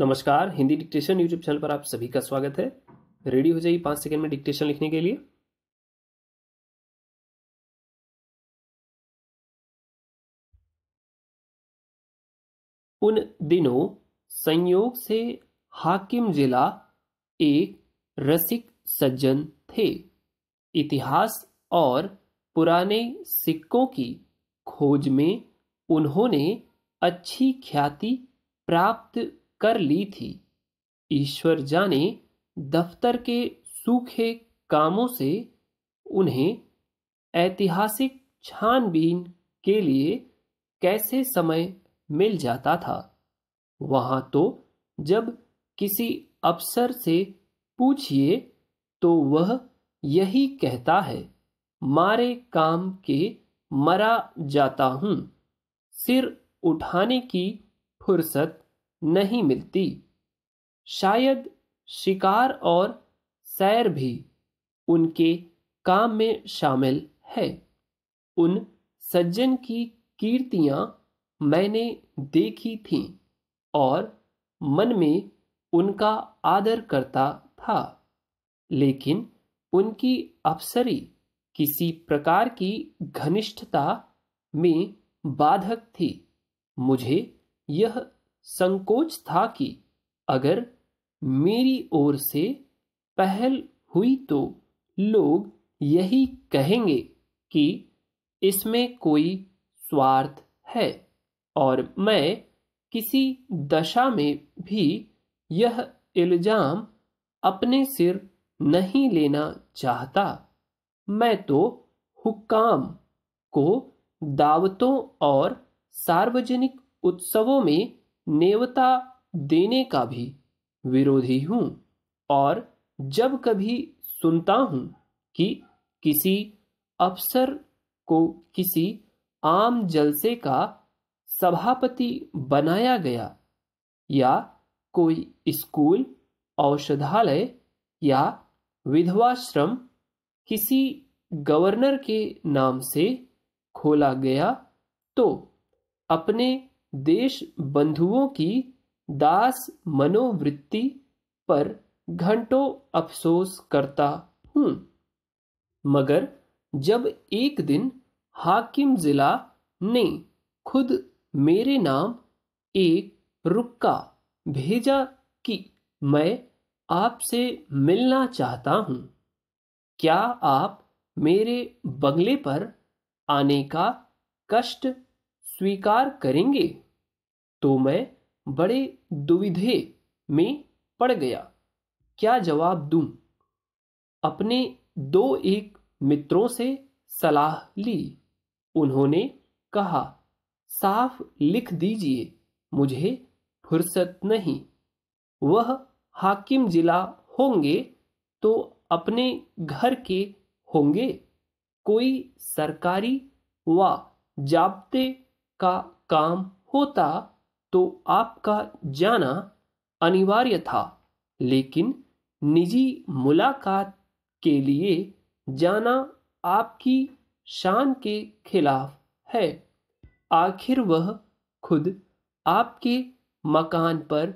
नमस्कार Hindi dictation YouTube channel पर आप सभी का स्वागत है रेडी हो जाइए पांच सेकंड में डिक्टेशन लिखने के लिए उन दिनों संयोग से हाकिम जिला एक रसिक सज्जन थे इतिहास और पुराने सिक्कों की खोज में उन्होंने अच्छी ख्याति प्राप्त कर ली थी ईश्वर जाने दफ्तर के सूखे कामों से उन्हें ऐतिहासिक छानबीन के लिए कैसे समय मिल जाता था वहां तो जब किसी अफसर से पूछिए तो वह यही कहता है मारे काम के मरा जाता हूं सिर उठाने की फुर्सत नहीं मिलती शायद शिकार और सैर भी उनके काम में शामिल है उन सज्जन की कीर्तियां मैंने देखी थी और मन में उनका आदर करता था लेकिन उनकी अफसरी किसी प्रकार की घनिष्ठता में बाधक थी मुझे यह संकोच था कि अगर मेरी ओर से पहल हुई तो लोग यही कहेंगे कि इसमें कोई स्वार्थ है और मैं किसी दशा में भी यह इल्जाम अपने सिर नहीं लेना चाहता मैं तो हुक्काम को दावतों और सार्वजनिक उत्सवों में नेवता देने का भी विरोधी हूँ और जब कभी सुनता हूँ कि किसी अफसर को किसी आम जलसे का सभापति बनाया गया या कोई स्कूल औषधालय या विधवाश्रम किसी गवर्नर के नाम से खोला गया तो अपने देश बंधुओं की दास मनोवृत्ति पर घंटों अफसोस करता हूं मगर जब एक दिन हाकिम जिला ने खुद मेरे नाम एक रुक्का भेजा कि मैं आपसे मिलना चाहता हूं क्या आप मेरे बंगले पर आने का कष्ट स्वीकार करेंगे तो मैं बड़े दुविधे में पड़ गया क्या जवाब दूं? अपने दो एक मित्रों से सलाह ली उन्होंने कहा साफ लिख दीजिए मुझे फुर्सत नहीं वह हाकिम जिला होंगे तो अपने घर के होंगे कोई सरकारी व जाबते का काम होता तो आपका जाना अनिवार्य था लेकिन निजी मुलाकात के लिए जाना आपकी शान के खिलाफ है आखिर वह खुद आपके मकान पर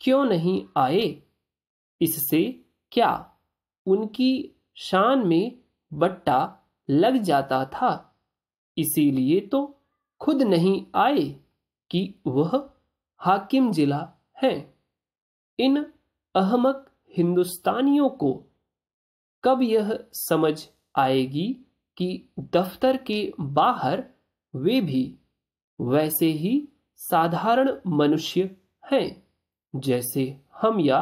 क्यों नहीं आए इससे क्या उनकी शान में बट्टा लग जाता था इसीलिए तो खुद नहीं आए कि वह हाकिम जिला है इन अहमक हिंदुस्तानियों को कब यह समझ आएगी कि दफ्तर के बाहर वे भी वैसे ही साधारण मनुष्य हैं जैसे हम या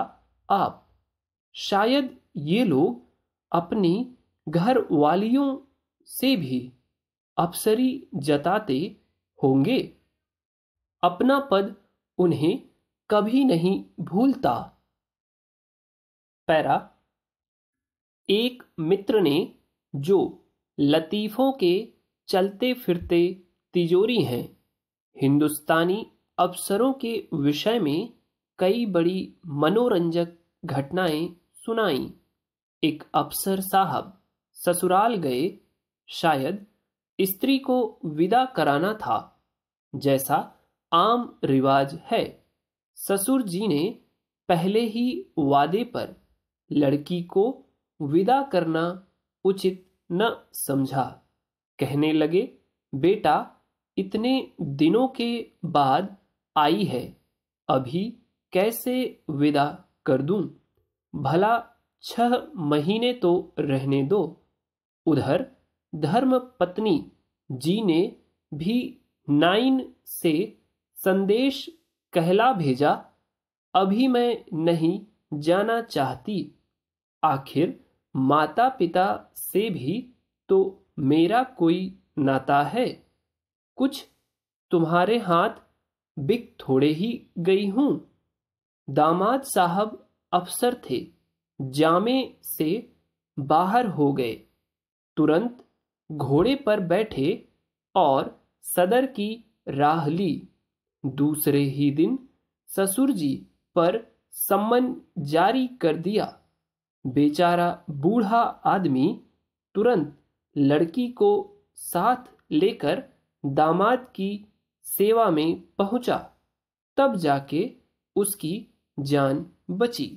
आप शायद ये लोग अपनी घर वालियों से भी अपसरी जताते होंगे अपना पद उन्हें कभी नहीं भूलता पैरा एक मित्र ने जो लतीफ़ों के चलते फिरते तिजोरी हैं हिंदुस्तानी अफसरों के विषय में कई बड़ी मनोरंजक घटनाएं सुनाई एक अफसर साहब ससुराल गए शायद स्त्री को विदा कराना था जैसा आम रिवाज है ससुर जी ने पहले ही वादे पर लड़की को विदा करना उचित न समझा कहने लगे बेटा इतने दिनों के बाद आई है अभी कैसे विदा कर दूं? भला छह महीने तो रहने दो उधर धर्म पत्नी जी ने भी नाइन से संदेश कहला भेजा अभी मैं नहीं जाना चाहती आखिर माता पिता से भी तो मेरा कोई नाता है कुछ तुम्हारे हाथ बिक थोड़े ही गई हूं दामाद साहब अफसर थे जामे से बाहर हो गए तुरंत घोड़े पर बैठे और सदर की राह ली दूसरे ही दिन ससुर जी पर सम्मन जारी कर दिया बेचारा बूढ़ा आदमी तुरंत लड़की को साथ लेकर दामाद की सेवा में पहुंचा तब जाके उसकी जान बची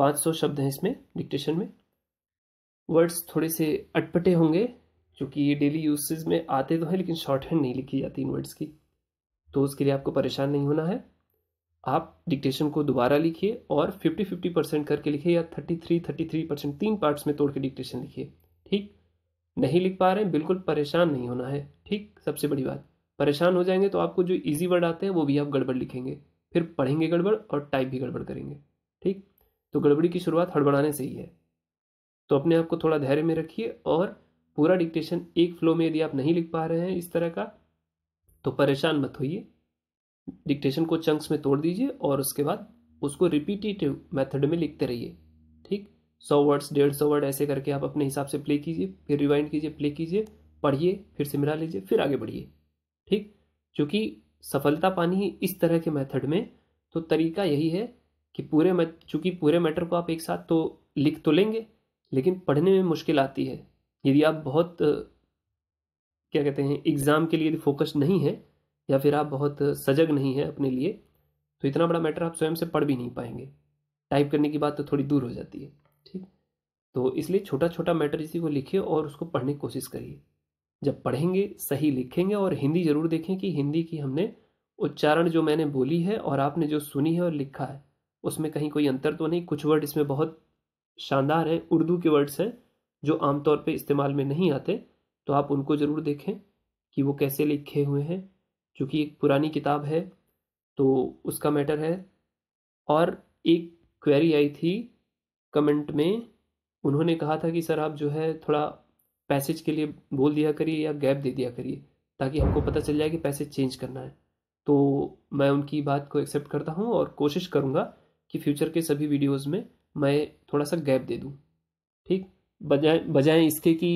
500 शब्द हैं इसमें डिक्टेशन में वर्ड्स थोड़े से अटपटे होंगे क्योंकि ये डेली यूसेज में आते तो हैं लेकिन शॉर्ट हैंड नहीं लिखी जाती इन वर्ड्स की तो उसके लिए आपको परेशान नहीं होना है आप डिक्टेशन को दोबारा लिखिए और 50 50 परसेंट करके लिखिए या 33 33 परसेंट तीन पार्ट्स में तोड़ के डिक्टेशन लिखिए ठीक नहीं लिख पा रहे हैं बिल्कुल परेशान नहीं होना है ठीक सबसे बड़ी बात परेशान हो जाएंगे तो आपको जो ईजी वर्ड आते हैं वो भी आप गड़बड़ लिखेंगे फिर पढ़ेंगे गड़बड़ और टाइप भी गड़बड़ करेंगे ठीक तो गड़बड़ी की शुरुआत हड़बड़ाने से ही है तो अपने आप को थोड़ा धैर्य में रखिए और पूरा डिक्टेशन एक फ्लो में यदि आप नहीं लिख पा रहे हैं इस तरह का तो परेशान मत होइए डिक्टेशन को चंक्स में तोड़ दीजिए और उसके बाद उसको रिपीटेटिव मेथड में लिखते रहिए ठीक सौ वर्ड्स डेढ़ सौ वर्ड ऐसे करके आप अपने हिसाब से प्ले कीजिए फिर रिवाइंड कीजिए प्ले कीजिए पढ़िए फिर से मिला लीजिए फिर आगे बढ़िए ठीक क्योंकि सफलता पानी है इस तरह के मेथड में तो तरीका यही है कि पूरे चूँकि पूरे मैटर को आप एक साथ तो लिख तो लेंगे लेकिन पढ़ने में मुश्किल आती है यदि आप बहुत क्या कहते हैं एग्ज़ाम के लिए यदि फोकस नहीं है या फिर आप बहुत सजग नहीं है अपने लिए तो इतना बड़ा मैटर आप स्वयं से पढ़ भी नहीं पाएंगे टाइप करने की बात तो थोड़ी दूर हो जाती है ठीक तो इसलिए छोटा छोटा मैटर इसी को लिखिए और उसको पढ़ने की कोशिश करिए जब पढ़ेंगे सही लिखेंगे और हिंदी ज़रूर देखें कि हिंदी की हमने उच्चारण जो मैंने बोली है और आपने जो सुनी है और लिखा है उसमें कहीं कोई अंतर तो नहीं कुछ वर्ड इसमें बहुत शानदार है उर्दू के वर्ड्स हैं जो आमतौर पे इस्तेमाल में नहीं आते तो आप उनको ज़रूर देखें कि वो कैसे लिखे हुए हैं क्योंकि एक पुरानी किताब है तो उसका मैटर है और एक क्वेरी आई थी कमेंट में उन्होंने कहा था कि सर आप जो है थोड़ा पैसेज के लिए बोल दिया करिए या गैप दे दिया करिए ताकि हमको पता चल जाए कि पैसेज चेंज करना है तो मैं उनकी बात को एक्सेप्ट करता हूँ और कोशिश करूँगा कि फ्यूचर के सभी वीडियोज़ में मैं थोड़ा सा गैप दे दूँ ठीक बजाय बजाय इसके कि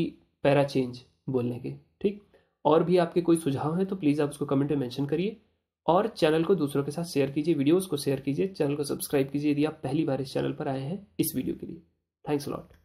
पैरा चेंज बोलने के ठीक और भी आपके कोई सुझाव हैं तो प्लीज़ आप उसको कमेंट में मेंशन करिए और चैनल को दूसरों के साथ शेयर कीजिए वीडियोस को शेयर कीजिए चैनल को सब्सक्राइब कीजिए यदि आप पहली बार इस चैनल पर आए हैं इस वीडियो के लिए थैंक्स लॉट